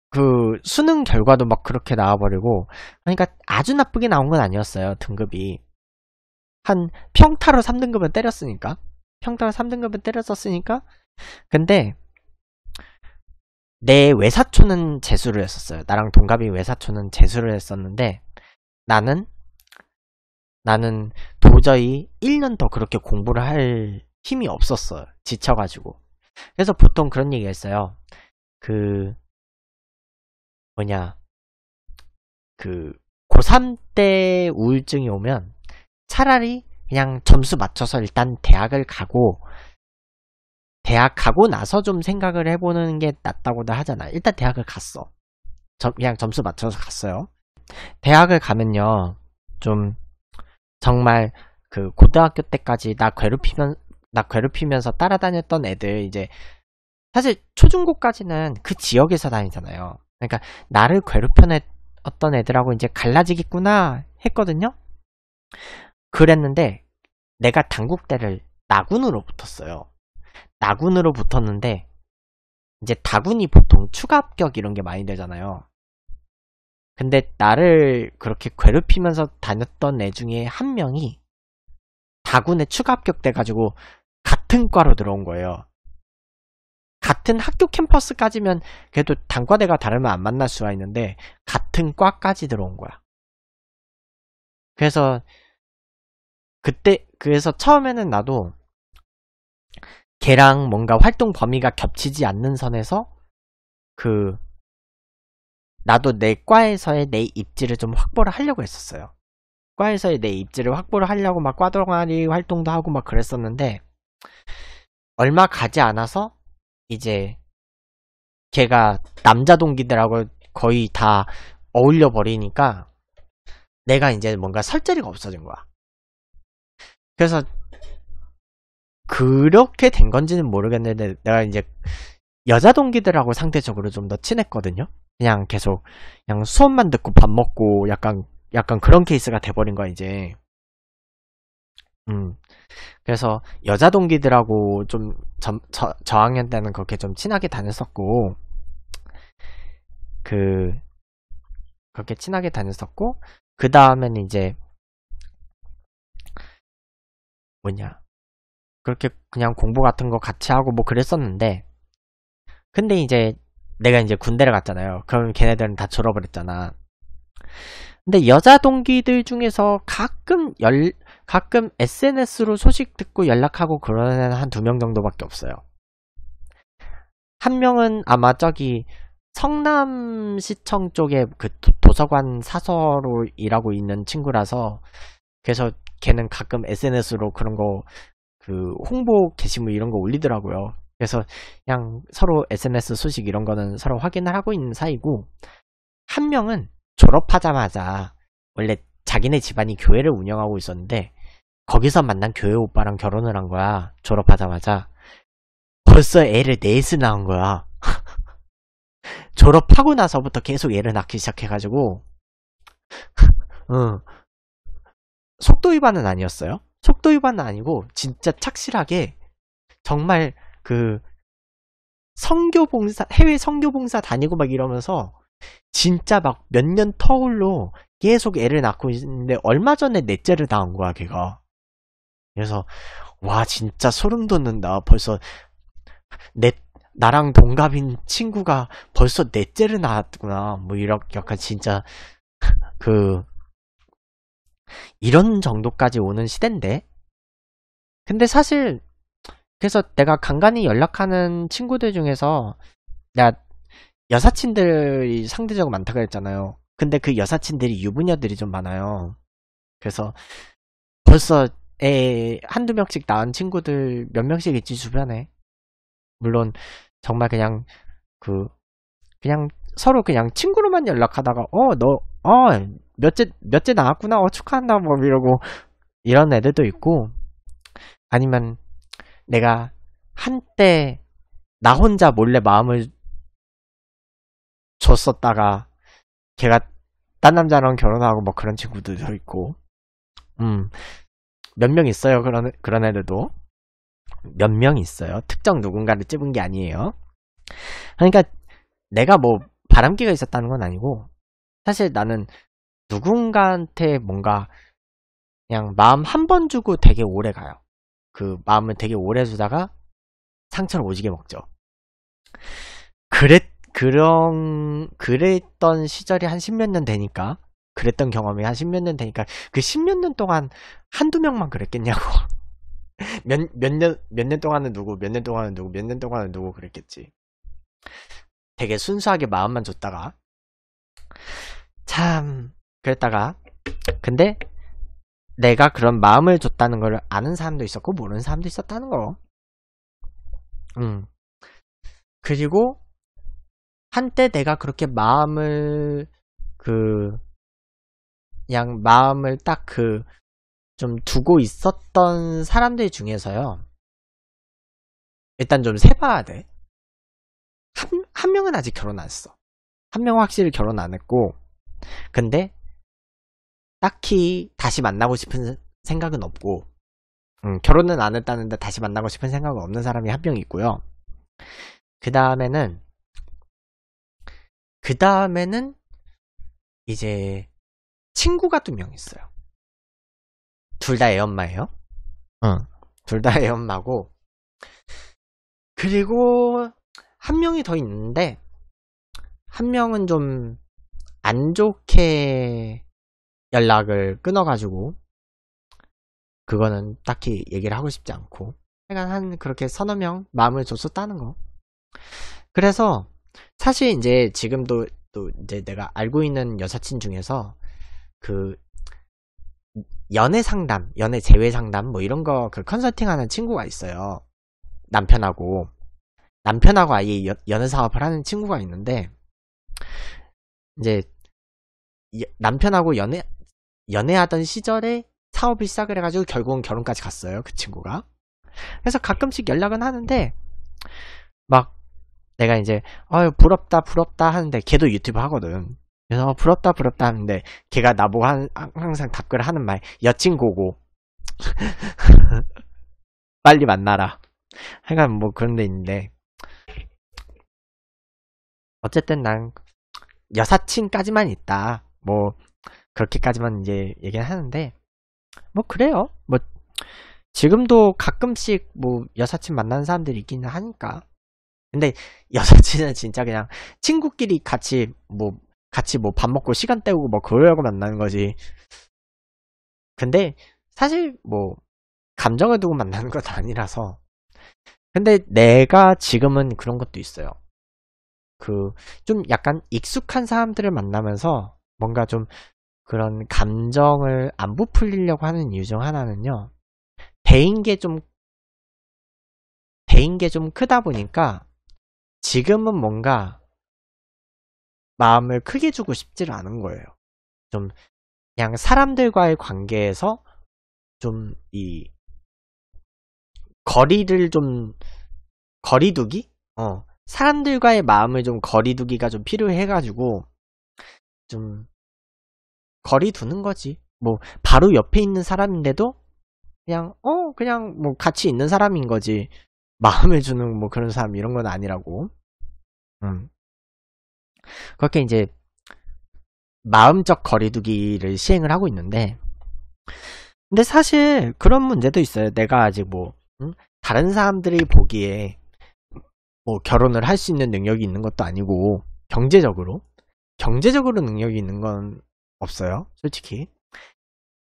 그 수능 결과도 막 그렇게 나와버리고 그러니까 아주 나쁘게 나온 건 아니었어요 등급이 한 평타로 3등급은 때렸으니까 평타로 3등급은 때렸었으니까 근데 내 외사촌은 재수를 했었어요 나랑 동갑인 외사촌은 재수를 했었는데 나는 나는 도저히 1년 더 그렇게 공부를 할 힘이 없었어요. 지쳐가지고. 그래서 보통 그런 얘기 했어요. 그, 뭐냐, 그, 고3 때 우울증이 오면 차라리 그냥 점수 맞춰서 일단 대학을 가고, 대학 가고 나서 좀 생각을 해보는 게 낫다고들 하잖아. 일단 대학을 갔어. 점, 그냥 점수 맞춰서 갔어요. 대학을 가면요, 좀 정말 그 고등학교 때까지 나 괴롭히면 나 괴롭히면서 따라다녔던 애들 이제 사실 초중고까지는 그 지역에서 다니잖아요. 그러니까 나를 괴롭혀냈던 애들하고 이제 갈라지겠구나 했거든요. 그랬는데 내가 당국대를 나군으로 붙었어요. 나군으로 붙었는데 이제 다군이 보통 추가 합격 이런 게 많이 되잖아요. 근데 나를 그렇게 괴롭히면서 다녔던 애 중에 한 명이 다군에 추가 합격돼가지고 같은 과로 들어온 거예요. 같은 학교 캠퍼스까지면 그래도 단과대가 다르면 안 만날 수가 있는데 같은 과까지 들어온 거야. 그래서 그때 그래서 처음에는 나도 걔랑 뭔가 활동 범위가 겹치지 않는 선에서 그 나도 내 과에서의 내 입지를 좀 확보를 하려고 했었어요. 과에서의 내 입지를 확보를 하려고 막 과동아리 활동도 하고 막 그랬었는데 얼마 가지 않아서 이제 걔가 남자 동기들하고 거의 다 어울려 버리니까 내가 이제 뭔가 설 자리가 없어진 거야. 그래서 그렇게 된 건지는 모르겠는데 내가 이제 여자 동기들하고 상대적으로 좀 더 친했거든요. 그냥 계속 그냥 수업만 듣고 밥 먹고 약간 약간 그런 케이스가 돼버린 거야 이제. 음. 그래서 여자 동기들하고 좀 저, 저, 저학년 때는 그렇게 좀 친하게 다녔었고 그 그렇게 친하게 다녔었고 그다음에 이제 뭐냐 그렇게 그냥 공부 같은 거 같이 하고 뭐 그랬었는데 근데 이제 내가 이제 군대를 갔잖아요. 그럼 걔네들은 다 졸업을 했잖아. 근데 여자 동기들 중에서 가끔 열, 가끔 SNS로 소식 듣고 연락하고 그러는 애는 한 두 명 정도밖에 없어요. 한 명은 아마 저기 성남시청 쪽에 그 도서관 사서로 일하고 있는 친구라서 그래서 걔는 가끔 SNS로 그런 거 그 홍보 게시물 이런 거 올리더라고요. 그래서 그냥 서로 SNS 소식 이런 거는 서로 확인을 하고 있는 사이고 한 명은 졸업하자마자 원래 자기네 집안이 교회를 운영하고 있었는데 거기서 만난 교회 오빠랑 결혼을 한 거야 졸업하자마자 벌써 애를 넷을 낳은 거야 졸업하고 나서부터 계속 애를 낳기 시작해가지고 응. 속도 위반은 아니었어요 속도 위반은 아니고 진짜 착실하게 정말 그 성교봉사 해외 성교봉사 다니고 막 이러면서 진짜 막 몇 년 터울로 계속 애를 낳고 있는데 얼마 전에 넷째를 낳은 거야 걔가 그래서 와 진짜 소름 돋는다 벌써 넷 나랑 동갑인 친구가 벌써 넷째를 낳았구나 뭐 이렇게 약간 진짜 그 이런 정도까지 오는 시대인데 근데 사실 그래서 내가 간간히 연락하는 친구들 중에서 야 여사친들이 상대적으로 많다 고했잖아요 근데 그 여사친들이 유부녀들이 좀 많아요. 그래서 벌써 애 한두 명씩 낳은 친구들 몇 명씩 있지 주변에. 물론 정말 그냥 그 그냥 서로 그냥 친구로만 연락하다가 어 너어 어, 몇째 몇째 나왔구나 어 축하한다 뭐 이러고 이런 애들도 있고 아니면 내가 한때 나 혼자 몰래 마음을 줬었다가 걔가 딴 남자랑 결혼하고 뭐 그런 친구들도 있고 음몇 명 있어요 그런 그런 애들도 몇 명 있어요 특정 누군가를 찝은 게 아니에요 그러니까 내가 뭐 바람기가 있었다는 건 아니고 사실 나는 누군가한테 뭔가 그냥 마음 한 번 주고 되게 오래 가요 그 마음을 되게 오래 두다가 상처를 오지게 먹죠. 그랬, 그런, 그랬던 시절이 한 십몇 년 되니까, 그랬던 경험이 한 십몇 년 되니까, 그 십몇 년 동안 한두 명만 그랬겠냐고. 몇, 몇 년, 몇 년 동안은 누구, 몇 년 동안은 누구, 몇 년 동안은 누구 그랬겠지. 되게 순수하게 마음만 줬다가, 참, 그랬다가, 근데 내가 그런 마음을 줬다는 걸 아는 사람도 있었고 모르는 사람도 있었다는 거. 음. 그리고 한때 내가 그렇게 마음을 그 그냥 마음을 딱 그 좀 두고 있었던 사람들 중에서요. 일단 좀 세봐야 돼. 한, 한 명은 아직 결혼 안 했어. 한 명은 확실히 결혼 안 했고, 근데 딱히 다시 만나고 싶은 생각은 없고 음, 결혼은 안 했다는데 다시 만나고 싶은 생각은 없는 사람이 한 명 있고요. 그 다음에는 그 다음에는 이제 친구가 두 명 있어요. 둘 다 애엄마예요. 응. 둘 다 애엄마고 그리고 한 명이 더 있는데 한 명은 좀 안 좋게 연락을 끊어가지고 그거는 딱히 얘기를 하고 싶지 않고 하여간 한 그렇게 서너 명 마음을 줬었다는 거 그래서 사실 이제 지금도 또 이제 내가 알고 있는 여사친 중에서 그 연애 상담, 연애 재회 상담 뭐 이런 거 그 컨설팅 하는 친구가 있어요. 남편하고 남편하고 아예 연애 사업을 하는 친구가 있는데 이제 남편하고 연애 연애하던 시절에 사업을 시작을 해가지고 결국은 결혼까지 갔어요. 그 친구가. 그래서 가끔씩 연락은 하는데 막 내가 이제 아유 부럽다 부럽다 하는데 걔도 유튜브 하거든. 그래서 어, 부럽다 부럽다 하는데 걔가 나보고 한, 항상 답글을 하는 말 여친고고 빨리 만나라. 하여간 뭐 그런 데 있는데 어쨌든 난 여사친까지만 있다. 뭐 그렇게까지만 이제 얘기를 하는데 뭐 그래요. 뭐 지금도 가끔씩 뭐 여사친 만나는 사람들이 있기는 하니까. 근데 여사친은 진짜 그냥 친구끼리 같이 뭐 같이 뭐 밥 먹고 시간 때우고 뭐 그러려고 만나는 거지. 근데 사실 뭐 감정을 두고 만나는 건 아니라서. 근데 내가 지금은 그런 것도 있어요. 그 좀 약간 익숙한 사람들을 만나면서 뭔가 좀 그런 감정을 안 부풀리려고 하는 이유 중 하나는요. 배인 게 좀, 배인 게 좀 크다 보니까 지금은 뭔가 마음을 크게 주고 싶지를 않은 거예요. 좀, 그냥 사람들과의 관계에서 좀 이, 거리를 좀, 거리두기? 어. 사람들과의 마음을 좀 거리두기가 좀 필요해가지고, 좀, 거리 두는 거지. 뭐 바로 옆에 있는 사람인데도 그냥 어 그냥 뭐 같이 있는 사람인 거지. 마음에 주는 뭐 그런 사람 이런 건 아니라고. 음. 그렇게 이제 마음적 거리두기를 시행을 하고 있는데 근데 사실 그런 문제도 있어요. 내가 아직 뭐 음? 다른 사람들이 보기에 뭐 결혼을 할 수 있는 능력이 있는 것도 아니고 경제적으로 경제적으로 능력이 있는 건 없어요. 솔직히.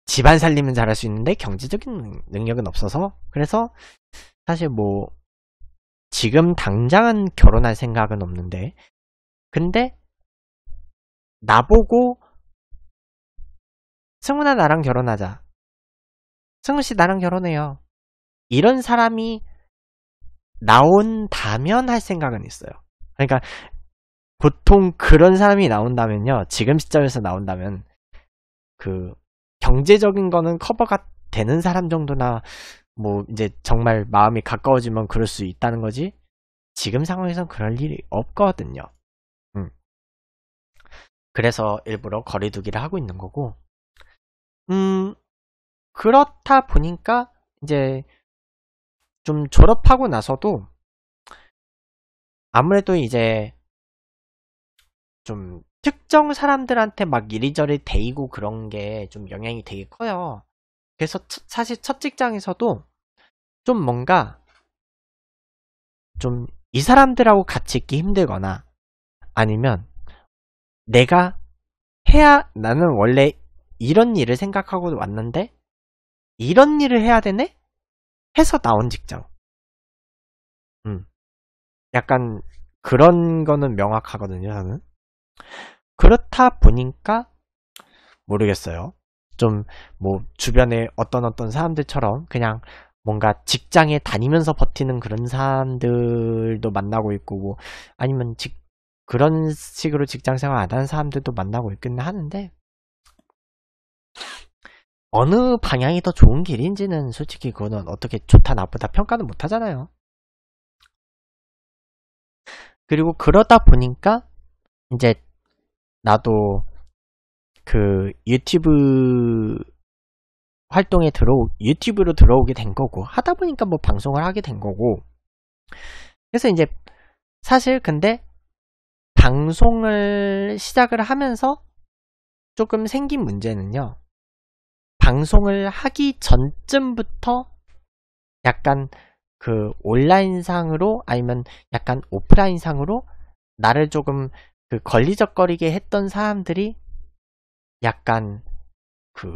집안 살림은 잘 할 수 있는데 경제적인 능력은 없어서 그래서 사실 뭐 지금 당장은 결혼할 생각은 없는데 근데 나보고 승훈아 나랑 결혼하자 승훈씨 나랑 결혼해요 이런 사람이 나온다면 할 생각은 있어요 그러니까 보통 그런 사람이 나온다면요. 지금 시점에서 나온다면 그 경제적인 거는 커버가 되는 사람 정도나 뭐 이제 정말 마음이 가까워지면 그럴 수 있다는 거지. 지금 상황에선 그럴 일이 없거든요. 음. 그래서 일부러 거리두기를 하고 있는 거고. 음. 그렇다 보니까 이제 좀 졸업하고 나서도 아무래도 이제 좀 특정 사람들한테 막 이리저리 데이고 그런 게 좀 영향이 되게 커요. 그래서 사실 첫 직장에서도 좀 뭔가 좀 이 사람들하고 같이 있기 힘들거나 아니면 내가 해야 나는 원래 이런 일을 생각하고 왔는데 이런 일을 해야 되네? 해서 나온 직장. 음. 약간 그런 거는 명확하거든요, 저는. 그렇다 보니까 모르겠어요. 좀 뭐 주변에 어떤 어떤 사람들처럼 그냥 뭔가 직장에 다니면서 버티는 그런 사람들도 만나고 있고 뭐 아니면 직 그런 식으로 직장 생활 안 하는 사람들도 만나고 있긴 하는데 어느 방향이 더 좋은 길인지는 솔직히 그거는 어떻게 좋다 나쁘다 평가는 못 하잖아요. 그리고 그러다 보니까 이제 나도 그 유튜브 활동에 들어 유튜브로 들어오게 된 거고 하다 보니까 뭐 방송을 하게 된 거고 그래서 이제 사실 근데 방송을 시작을 하면서 조금 생긴 문제는요. 방송을 하기 전쯤부터 약간 그 온라인상으로 아니면 약간 오프라인상으로 나를 조금 그 걸리적거리게 했던 사람들이 약간 그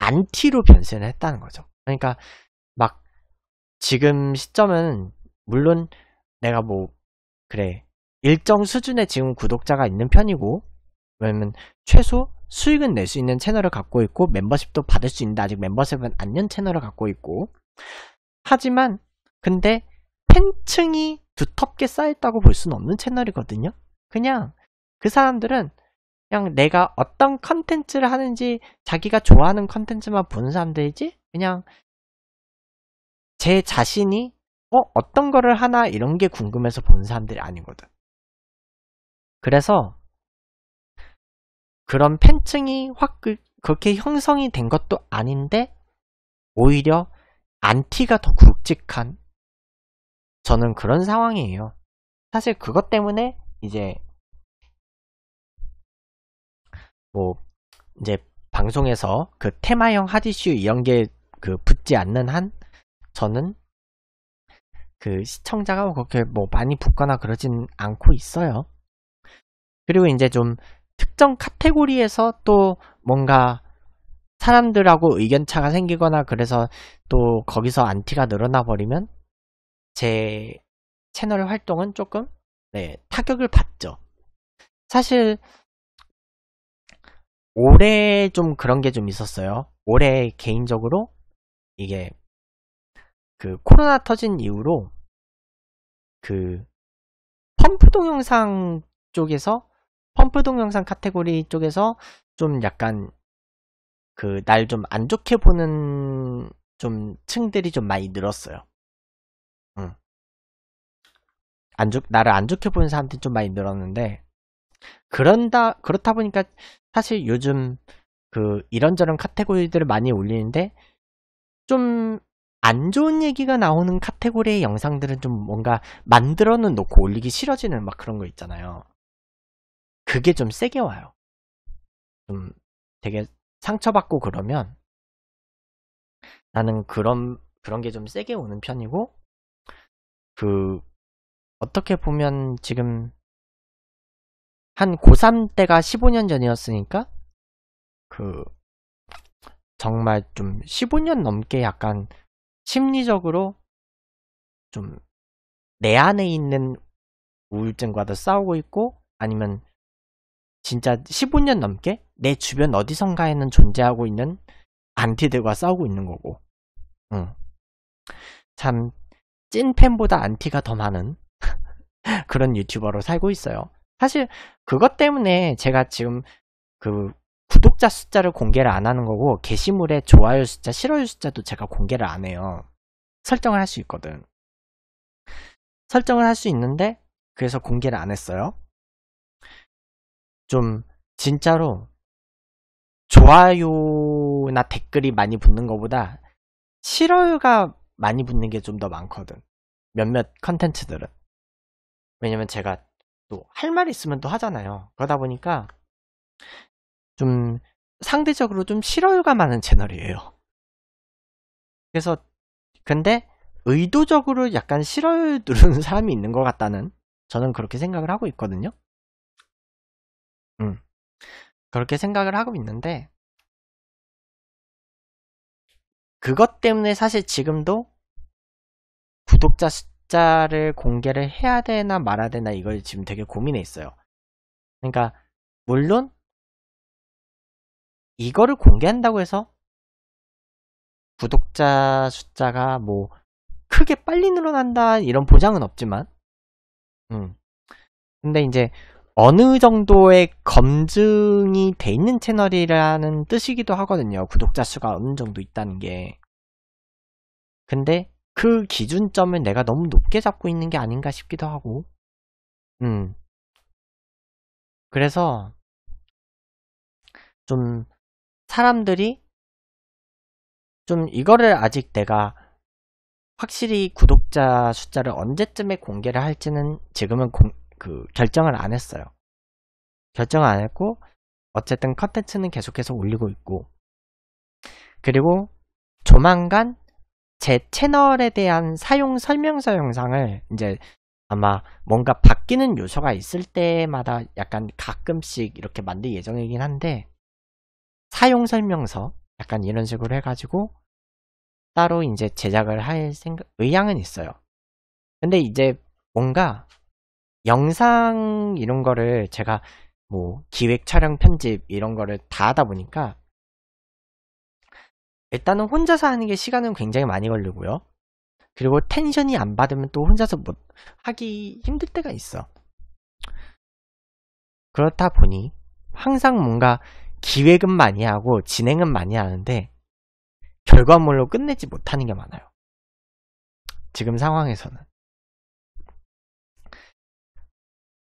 안티로 변신을 했다는 거죠. 그러니까 막 지금 시점은 물론 내가 뭐 그래 일정 수준의 지금 구독자가 있는 편이고 왜냐면 최소 수익은 낼 수 있는 채널을 갖고 있고 멤버십도 받을 수 있는데 아직 멤버십은 안년 채널을 갖고 있고 하지만 근데 팬층이 두텁게 쌓였다고 볼 수는 없는 채널이거든요. 그냥 그 사람들은 그냥 내가 어떤 컨텐츠를 하는지 자기가 좋아하는 컨텐츠만 보는 사람들이지 그냥 제 자신이 어 어떤 거를 하나 이런 게 궁금해서 보는 사람들이 아니거든. 그래서 그런 팬층이 확 그, 그렇게 형성이 된 것도 아닌데 오히려 안티가 더 굵직한 저는 그런 상황이에요. 사실 그것 때문에 이제 뭐 이제 방송에서 그 테마형 하디슈 이런 게그 붙지 않는 한 저는 그 시청자가 뭐 그렇게 뭐 많이 붙거나 그러진 않고 있어요. 그리고 이제 좀 특정 카테고리에서 또 뭔가 사람들하고 의견차가 생기거나 그래서 또 거기서 안티가 늘어나 버리면 제 채널 활동은 조금 네, 타격을 받죠. 사실 올해 좀 그런 게 좀 있었어요. 올해 개인적으로 이게 그 코로나 터진 이후로 그 펌프 동영상 쪽에서 펌프 동영상 카테고리 쪽에서 좀 약간 그 날 좀 안 좋게 보는 좀 층들이 좀 많이 늘었어요. 안 좋, 나를 안 좋게 보는 사람들이 좀 많이 늘었는데, 그런다, 그렇다 보니까 사실 요즘 그 이런저런 카테고리들을 많이 올리는데, 좀 안 좋은 얘기가 나오는 카테고리의 영상들은 좀 뭔가 만들어 놓고 올리기 싫어지는 막 그런 거 있잖아요. 그게 좀 세게 와요. 좀 되게 상처받고 그러면 나는 그런, 그런 게 좀 세게 오는 편이고, 그 어떻게 보면 지금 한 고3 때가 15년 전이었으니까 그 정말 좀 15년 넘게 약간 심리적으로 좀 내 안에 있는 우울증과도 싸우고 있고 아니면 진짜 15년 넘게 내 주변 어디선가에는 존재하고 있는 안티들과 싸우고 있는 거고 응. 참찐 팬보다 안티가 더 많은 그런 유튜버로 살고 있어요. 사실 그것 때문에 제가 지금 그 구독자 숫자를 공개를 안 하는 거고 게시물에 좋아요 숫자, 싫어요 숫자도 제가 공개를 안 해요. 설정을 할 수 있거든. 설정을 할 수 있는데 그래서 공개를 안 했어요. 좀 진짜로 좋아요나 댓글이 많이 붙는 것보다 싫어요가 많이 붙는 게 좀 더 많거든. 몇몇 컨텐츠들은. 왜냐면 제가 또 할 말 있으면 또 하잖아요. 그러다 보니까 좀 상대적으로 좀 실효율가 많은 채널이에요. 그래서 근데 의도적으로 약간 실효율 누르는 사람이 있는 것 같다는 저는 그렇게 생각을 하고 있거든요. 음 그렇게 생각을 하고 있는데 그것 때문에 사실 지금도 구독자 수, 날짜를 공개를 해야 되나 말아야 되나 이걸 지금 되게 고민해 있어요. 그러니까 물론 이거를 공개한다고 해서 구독자 숫자가 뭐 크게 빨리 늘어난다 이런 보장은 없지만 음. 근데 이제 어느 정도의 검증이 돼 있는 채널이라는 뜻이기도 하거든요. 구독자 수가 어느 정도 있다는 게. 근데 그 기준점을 내가 너무 높게 잡고 있는 게 아닌가 싶기도 하고, 음. 그래서 좀 사람들이 좀 이거를 아직 내가 확실히 구독자 숫자를 언제쯤에 공개를 할지는 지금은 공, 그 결정을 안 했어요. 결정을 안 했고 어쨌든 컨텐츠는 계속해서 올리고 있고 그리고 조만간 제 채널에 대한 사용 설명서 영상을 이제 아마 뭔가 바뀌는 요소가 있을 때마다 약간 가끔씩 이렇게 만들 예정이긴 한데 사용 설명서 약간 이런 식으로 해가지고 따로 이제 제작을 할 생각 의향은 있어요. 근데 이제 뭔가 영상 이런 거를 제가 뭐 기획 촬영 편집 이런 거를 다 하다 보니까 일단은 혼자서 하는 게 시간은 굉장히 많이 걸리고요. 그리고 텐션이 안 받으면 또 혼자서 못 하기 힘들 때가 있어. 그렇다 보니 항상 뭔가 기획은 많이 하고 진행은 많이 하는데 결과물로 끝내지 못하는 게 많아요. 지금 상황에서는.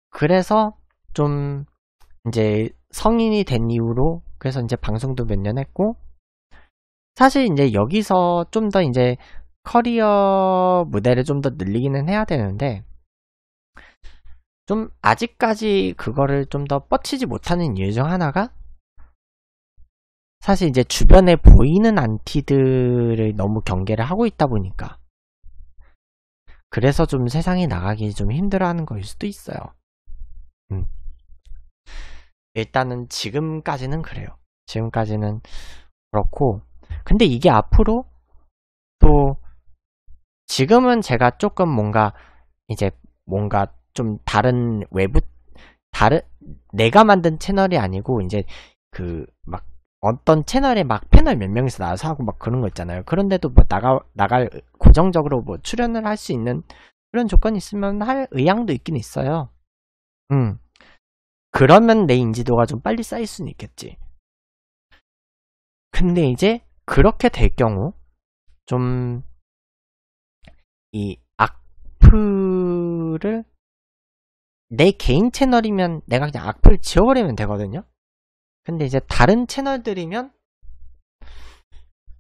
그래서 좀 이제 성인이 된 이후로 그래서 이제 방송도 몇 년 했고 사실 이제 여기서 좀 더 이제 커리어 무대를 좀 더 늘리기는 해야 되는데 좀 아직까지 그거를 좀 더 뻗치지 못하는 이유 중 하나가 사실 이제 주변에 보이는 안티들을 너무 경계를 하고 있다 보니까 그래서 좀 세상에 나가기 좀 힘들어하는 거일 수도 있어요. 음. 일단은 지금까지는 그래요. 지금까지는 그렇고 근데 이게 앞으로 또 지금은 제가 조금 뭔가 이제 뭔가 좀 다른 외부 다른 내가 만든 채널이 아니고 이제 그 막 어떤 채널에 막 패널 몇 명이서 나와서 하고 막 그런 거 있잖아요. 그런데도 뭐 나가 나갈 고정적으로 뭐 출연을 할 수 있는 그런 조건이 있으면 할 의향도 있긴 있어요. 음. 그러면 내 인지도가 좀 빨리 쌓일 수는 있겠지. 근데 이제 그렇게 될 경우 좀 이 악플을 내 개인 채널이면 내가 그냥 악플 지워버리면 되거든요. 근데 이제 다른 채널들이면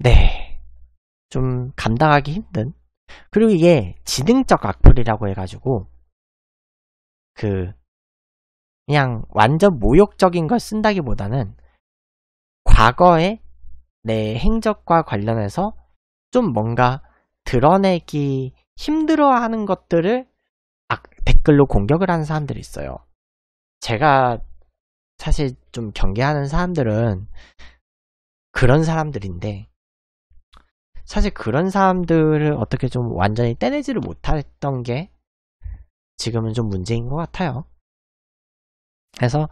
네. 좀 감당하기 힘든. 그리고 이게 지능적 악플이라고 해가지고 그 그냥 완전 모욕적인 걸 쓴다기보다는 과거에 내 행적과 관련해서 좀 뭔가 드러내기 힘들어하는 것들을 댓글로 공격을 하는 사람들이 있어요. 제가 사실 좀 경계하는 사람들은 그런 사람들인데 사실 그런 사람들을 어떻게 좀 완전히 떼내지를 못했던 게 지금은 좀 문제인 것 같아요. 그래서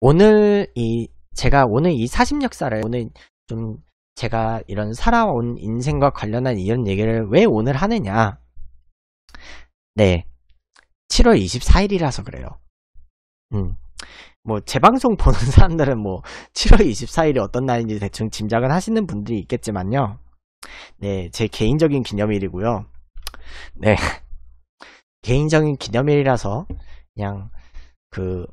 오늘 이 제가 오늘 이 사심 역사를 오늘 좀 제가 이런 살아온 인생과 관련한 이런 얘기를 왜 오늘 하느냐. 네. 7월 24일이라서 그래요. 음. 뭐, 재방송 보는 사람들은 뭐, 7월 24일이 어떤 날인지 대충 짐작은 하시는 분들이 있겠지만요. 네, 제 개인적인 기념일이고요. 네. 개인적인 기념일이라서, 그냥, 그,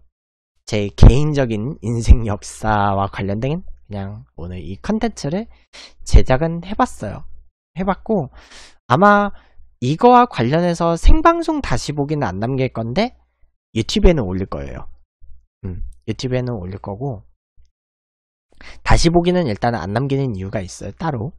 제 개인적인 인생 역사와 관련된 그냥 오늘 이 컨텐츠를 제작은 해봤어요. 해봤고 아마 이거와 관련해서 생방송 다시 보기는 안 남길 건데 유튜브에는 올릴 거예요. 음, 유튜브에는 올릴 거고 다시 보기는 일단 안 남기는 이유가 있어요. 따로